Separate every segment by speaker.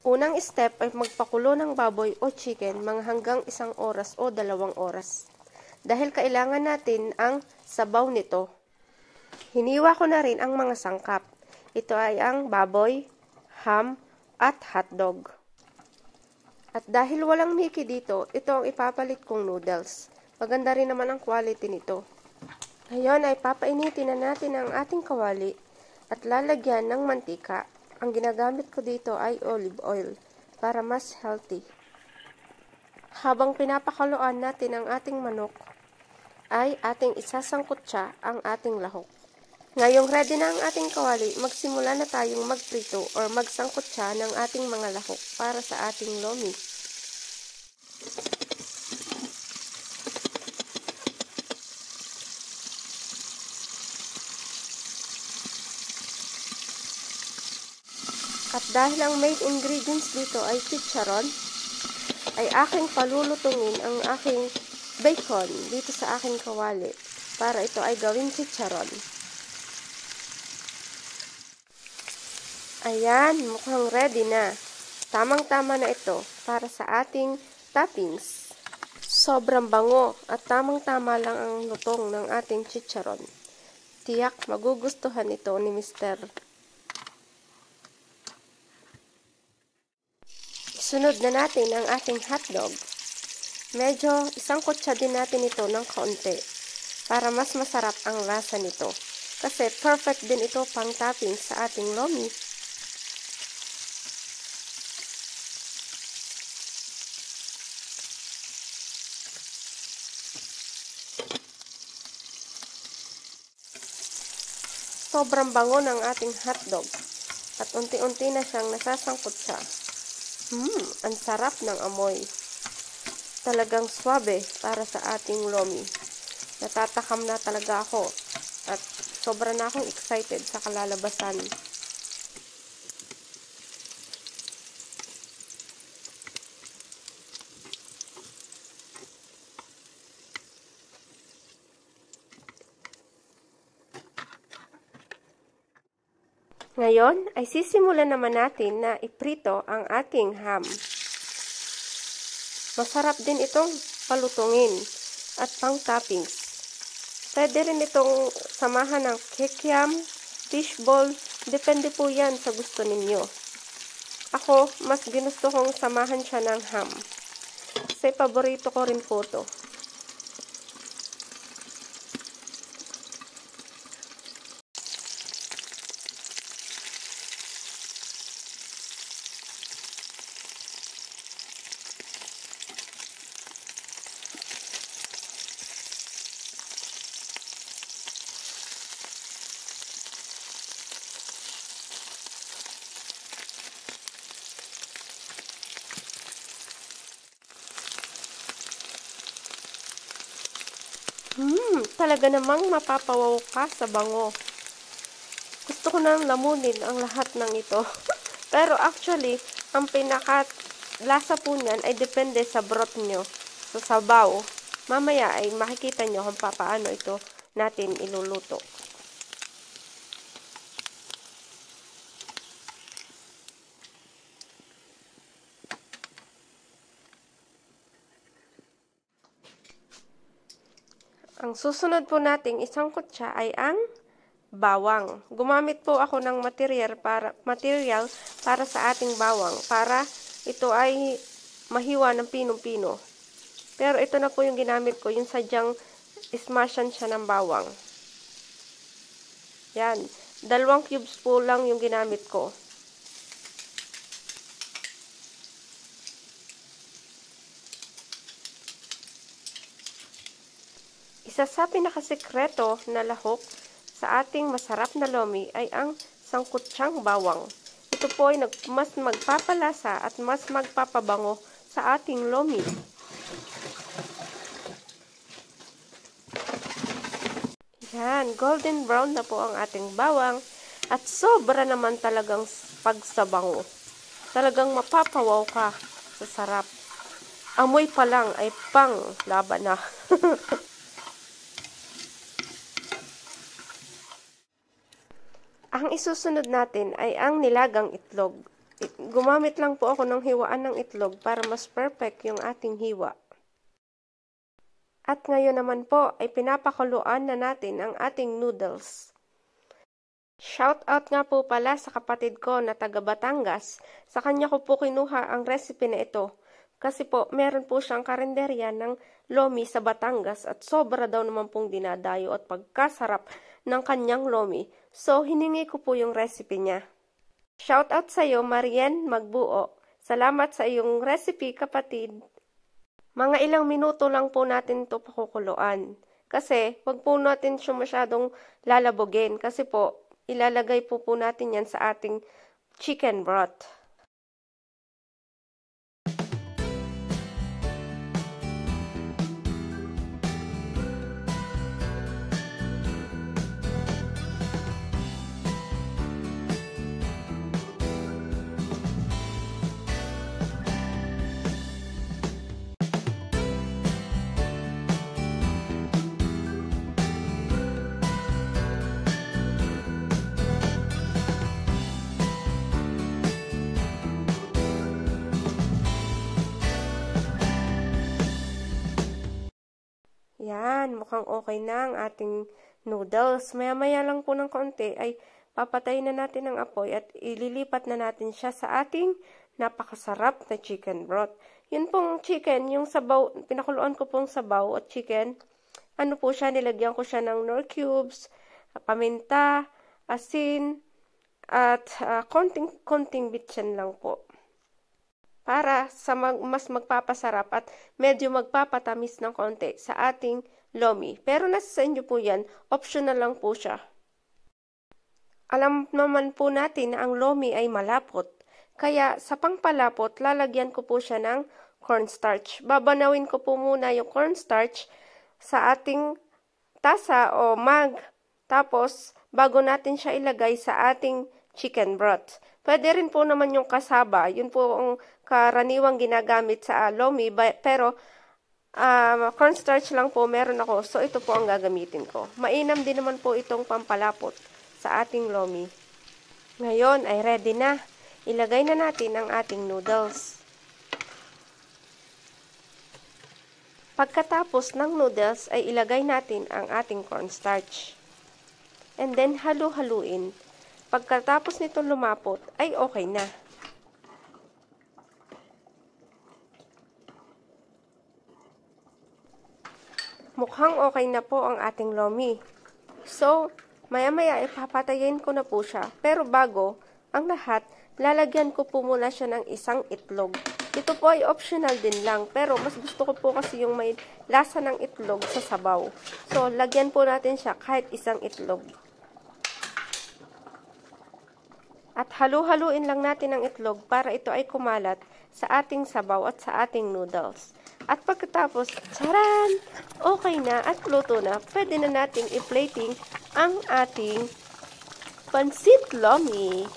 Speaker 1: Unang step ay magpakulo ng baboy o chicken mga hanggang isang oras o dalawang oras. Dahil kailangan natin ang sabaw nito. Hiniwa ko na rin ang mga sangkap. Ito ay ang baboy, ham, at hotdog. At dahil walang miki dito, ito ang ipapalit kong noodles. Maganda rin naman ang quality nito. Ngayon ay papainitin na natin ang ating kawali at lalagyan ng mantika. Ang ginagamit ko dito ay olive oil para mas healthy. Habang pinapakuluan natin ang ating manok, ay ating isasangkot siya ang ating lahok. Ngayong ready na ang ating kawali, magsimula na tayong magprito or magsangkot siya ng ating mga lahok para sa ating lomi. At dahil ang main ingredients dito ay chicharon, ay aking palulutungin ang aking bacon dito sa aking kawali para ito ay gawing chicharon. Ayan, mukhang ready na. Tamang-tama na ito para sa ating toppings. Sobrang bango at tamang-tama lang ang lutong ng ating chicharon. Tiyak magugustuhan ito ni Mr. Sunod na natin ang ating hotdog. Medyo isang kutsa din natin ito ng kaunti para mas masarap ang lasa nito. Kasi perfect din ito pang topping sa ating lomi. Sobrang bango ng ating hotdog at unti-unti na siyang nasasangkot siya. Hmm, ang sarap ng amoy. Talagang swabe para sa ating lomi. Natatakam na talaga ako at sobra na akong excited sa kalalabasan. Ngayon ay sisimulan naman natin na iprito ang ating ham. Masarap din itong palutungin at pang toppings. Pwede rin itong samahan ng kekyam, fishball, depende po yan sa gusto ninyo. Ako, mas ginusto kong samahan siya ng ham. Kasi paborito ko rin po to. talaga namang mapapawaw ka sa bango. Gusto ko nang lamunin ang lahat ng ito. Pero actually, ang pinaka lasa po niyan ay depende sa broth nyo, sa sabaw. Mamaya ay makikita nyo kung paano ito natin iluluto. Ang susunod po nating isang kutsa ay ang bawang. Gumamit po ako ng material para, material para sa ating bawang para ito ay mahiwa ng pinong-pino. Pero ito na po yung ginamit ko, yung sadyang smashan siya ng bawang. Yan. Dalawang cubes po lang yung ginamit ko. Isa na pinakasikreto na lahok sa ating masarap na lomi ay ang sangkutsang bawang. Ito po ay mas magpapalasa at mas magpapabango sa ating lomi. Yan, golden brown na po ang ating bawang. At sobra naman talagang pagsabango. Talagang mapapawaw ka sa sarap. Amoy pa lang ay pang laban na. Ang isusunod natin ay ang nilagang itlog. Gumamit lang po ako ng hiwaan ng itlog para mas perfect yung ating hiwa. At ngayon naman po ay pinapakuluan na natin ang ating noodles. Shout out nga po pala sa kapatid ko na taga Batangas. Sa kanya ko po kinuha ang recipe na ito. Kasi po, meron po siyang karinderya ng lomi sa Batangas at sobra daw naman pong dinadayo at pagkasarap ng kanyang lomi. So, hiningi ko po yung recipe niya. Shoutout sa iyo, Marian Magbuo. Salamat sa iyong recipe, kapatid. Mga ilang minuto lang po natin ito pakukuluan. Kasi, wag po natin siya masyadong lalabogin. Kasi po, ilalagay po po natin yan sa ating chicken broth. Ayan, mukhang okay na ang ating noodles. Maya-maya lang po ng konti ay papatayin na natin ang apoy at ililipat na natin siya sa ating napakasarap na chicken broth. Yun pong chicken, yung sabaw, pinakuluan ko pong sabaw at chicken. Ano po siya, nilagyan ko siya ng nor cubes, paminta, asin, at uh, konting, konting bitchen lang po para sa mag, mas magpapasarap at medyo magpapatamis ng konti sa ating Lomi. Pero nasa sa inyo po yan, optional lang po siya. Alam naman po natin na ang Lomi ay malapot. Kaya sa pangpalapot, lalagyan ko po siya ng cornstarch. Babanawin ko po muna yung cornstarch sa ating tasa o mug. Tapos, bago natin siya ilagay sa ating chicken broth. Pwede rin po naman yung kasaba. Yun po ang karaniwang ginagamit sa lomi. Pero, um, cornstarch lang po meron ako. So, ito po ang gagamitin ko. Mainam din naman po itong pampalapot sa ating lomi. Ngayon ay ready na. Ilagay na natin ang ating noodles. Pagkatapos ng noodles ay ilagay natin ang ating cornstarch. And then, halu-haluin. Pagkatapos nito lumapot, ay okay na. Mukhang okay na po ang ating lomi. So, maya-maya ipapatayin ko na po siya. Pero bago, ang lahat, lalagyan ko po muna siya ng isang itlog. Ito po ay optional din lang, pero mas gusto ko po kasi yung may lasa ng itlog sa sabaw. So, lagyan po natin siya kahit isang itlog. At halu-haluin lang natin ang itlog para ito ay kumalat sa ating sabaw at sa ating noodles. At pagkatapos, charan! Okay na at luto na. Pwede na nating i-plating ang ating pansit lomi.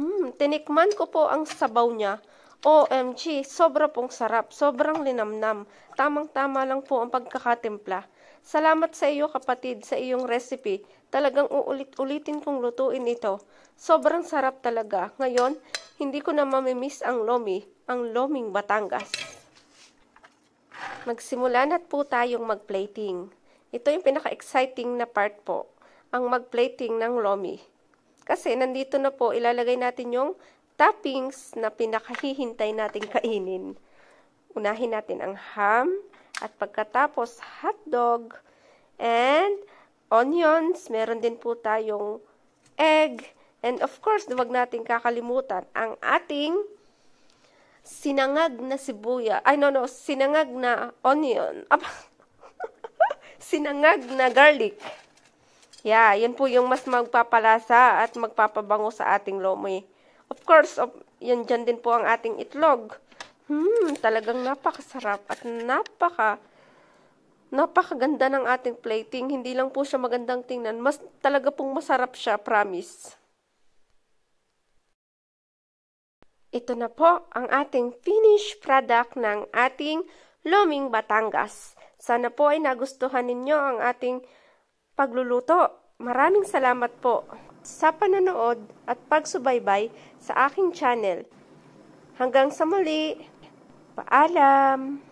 Speaker 1: Hmm, tinikman ko po ang sabaw niya. OMG, sobra pong sarap, sobrang linamnam. Tamang-tama lang po ang pagkakatimpla. Salamat sa iyo kapatid sa iyong recipe. Talagang uulit-ulitin kong lutuin ito. Sobrang sarap talaga. Ngayon, hindi ko na mamimiss ang lomi, ang loming Batangas. Magsimula na po tayong magplating. Ito yung pinaka-exciting na part po, ang magplating ng lomi. Kasi nandito na po ilalagay natin yung toppings na pinakahihintay nating kainin. Unahin natin ang ham at pagkatapos hotdog and onions, meron din po tayong egg, and of course, huwag natin kakalimutan ang ating sinangag na sibuya. Ay, no, no, sinangag na onion. sinangag na garlic. Yeah, yun po yung mas magpapalasa at magpapabango sa ating lomi. Of course, yun yan dyan din po ang ating itlog. Hmm, talagang napakasarap at napaka Napakaganda ng ating plating. Hindi lang po siya magandang tingnan. Mas talaga pong masarap siya, promise. Ito na po ang ating finished product ng ating Luming Batangas. Sana po ay nagustuhan ninyo ang ating pagluluto. Maraming salamat po sa panonood at pagsubaybay sa aking channel. Hanggang sa muli, paalam!